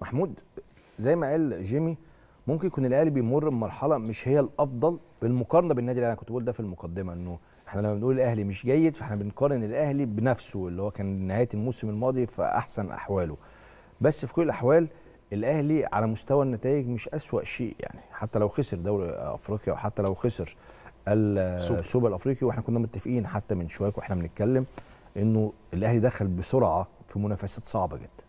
محمود زي ما قال جيمي ممكن يكون الاهلي بيمر بمرحله مش هي الافضل بالمقارنه بالنادي اللي انا كنت بقول ده في المقدمه انه احنا لما بنقول الاهلي مش جيد فاحنا بنقارن الاهلي بنفسه اللي هو كان نهايه الموسم الماضي في احسن احواله بس في كل الاحوال الاهلي على مستوى النتائج مش اسوا شيء يعني حتى لو خسر دوري افريقيا وحتى لو خسر السوبر الافريقي واحنا كنا متفقين حتى من شويه واحنا بنتكلم انه الاهلي دخل بسرعه في منافسات صعبه جدا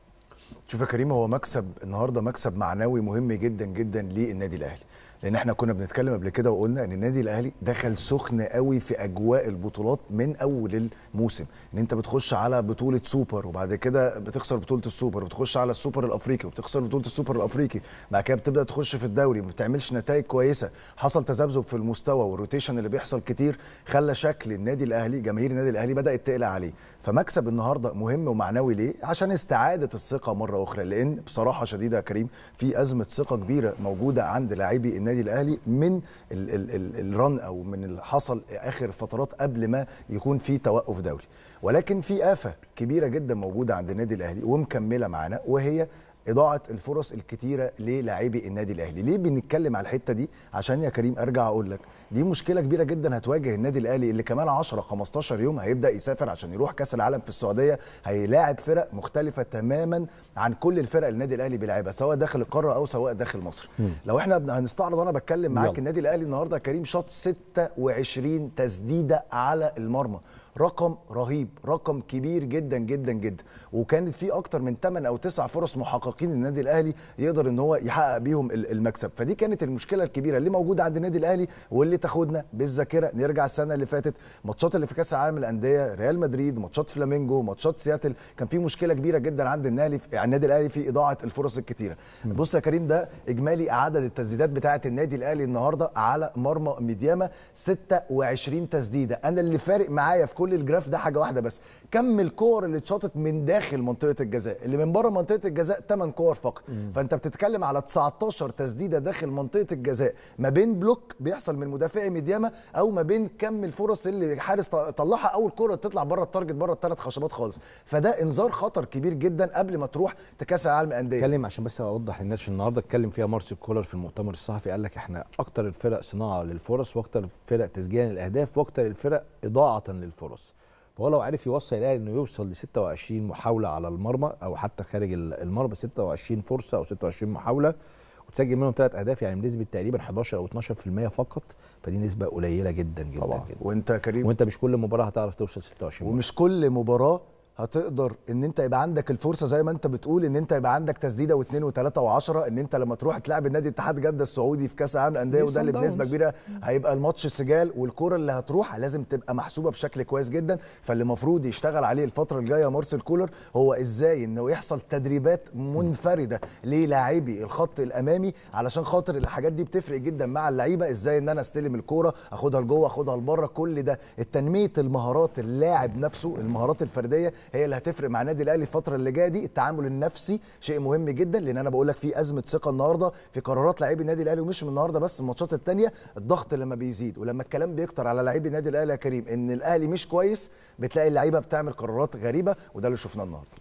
شوف يا كريم هو مكسب النهارده مكسب معنوي مهم جدا جدا للنادي الاهلي لان احنا كنا بنتكلم قبل كده وقلنا ان النادي الاهلي دخل سخن قوي في اجواء البطولات من اول الموسم ان انت بتخش على بطوله سوبر وبعد كده بتخسر بطوله السوبر وبتخش على السوبر الافريقي وبتخسر بطوله السوبر الافريقي بعد كده بتبدا تخش في الدوري ما بتعملش نتائج كويسه حصل تذبذب في المستوى والروتيشن اللي بيحصل كتير خلى شكل النادي الاهلي جماهير النادي الاهلي بدات تقلق عليه فمكسب النهارده مهم ومعنوي ليه عشان استعاده الثقه الثقه مره اخرى لان بصراحه شديده يا كريم في ازمه ثقه كبيره موجوده عند لاعبي النادي الاهلي من ال ال ال الرن او من اللي حصل اخر فترات قبل ما يكون في توقف دولي ولكن في افه كبيره جدا موجوده عند النادي الاهلي ومكمله معانا وهي اضاعه الفرص الكتيره للاعبي النادي الاهلي ليه بنتكلم على الحته دي عشان يا كريم ارجع اقول لك دي مشكله كبيره جدا هتواجه النادي الاهلي اللي كمان 10 15 يوم هيبدا يسافر عشان يروح كاس العالم في السعوديه هيلاعب فرق مختلفه تماما عن كل الفرق النادي الاهلي بيلعبها سواء داخل القاره او سواء داخل مصر م. لو احنا هنستعرض وانا بتكلم معاك النادي الاهلي النهارده كريم شاط 26 تسديده على المرمى رقم رهيب رقم كبير جدا جدا جدا وكانت في اكتر من 8 او 9 فرص محققه متالقين النادي الاهلي يقدر ان هو يحقق بيهم المكسب فدي كانت المشكله الكبيره اللي موجوده عند النادي الاهلي واللي تاخدنا بالذاكره نرجع السنه اللي فاتت ماتشات اللي في كاس العالم الانديه ريال مدريد ماتشات فلامينجو ماتشات سياتل كان في مشكله كبيره جدا عند النادي يعني النادي الاهلي في اضاعه الفرص الكتيره بص يا كريم ده اجمالي عدد التسديدات بتاعه النادي الاهلي النهارده على مرمى ميدياما 26 تسديده انا اللي فارق معايا في كل الجراف ده حاجه واحده بس كم الكور اللي اتشاطت من داخل منطقه الجزاء اللي من بره منطقه الجزاء 8 8 كور فقط فانت بتتكلم على 19 تسديده داخل منطقه الجزاء ما بين بلوك بيحصل من مدافعي ميدياما او ما بين كم الفرص اللي الحارس طلعها اول كره تطلع بره التارجت بره الثلاث خشبات خالص فده انذار خطر كبير جدا قبل ما تروح تكاس العالم انديه اتكلم عشان بس اوضح للناس النهارده اتكلم فيها مارسيل كولر في المؤتمر الصحفي قال لك احنا اكتر الفرق صناعه للفرص واكتر الفرق تسجيلا للاهداف واكتر الفرق اضاعه للفرص فهو لو عرف يوصل الاهلي انه يوصل ل 26 محاوله على المرمى او حتى خارج المرمى 26 فرصه او 26 محاوله وتسجل منهم ثلاث اهداف يعني بنسبه تقريبا 11 او 12% فقط فدي نسبه قليله جدا جدا طبعا جداً. وانت كريم وانت مش كل مباراه هتعرف توصل 26 ومش كل مباراه هتقدر ان انت يبقى عندك الفرصه زي ما انت بتقول ان انت يبقى عندك تسديده واثنين وثلاثه وعشرة ان انت لما تروح تلعب النادي اتحاد جده السعودي في كاس العالم الانديه وده اللي بنسبه كبيره هيبقى الماتش سجال والكره اللي هتروح لازم تبقى محسوبه بشكل كويس جدا فاللي المفروض يشتغل عليه الفتره الجايه مارسيل كولر هو ازاي انه يحصل تدريبات منفرده للاعبي الخط الامامي علشان خاطر الحاجات دي بتفرق جدا مع اللعيبه ازاي ان انا استلم الكوره اخدها لجوه اخدها لبره كل ده تنميه المهارات اللاعب نفسه المهارات الفرديه هي اللي هتفرق مع النادي الاهلي الفتره اللي جايه دي التعامل النفسي شيء مهم جدا لان انا بقول لك في ازمه ثقه النهارده في قرارات لاعبي النادي الاهلي ومش من النهارده بس الماتشات الثانيه الضغط لما بيزيد ولما الكلام بيكتر على لاعبي النادي الاهلي يا كريم ان الاهلي مش كويس بتلاقي اللعيبه بتعمل قرارات غريبه وده اللي شفناه النهارده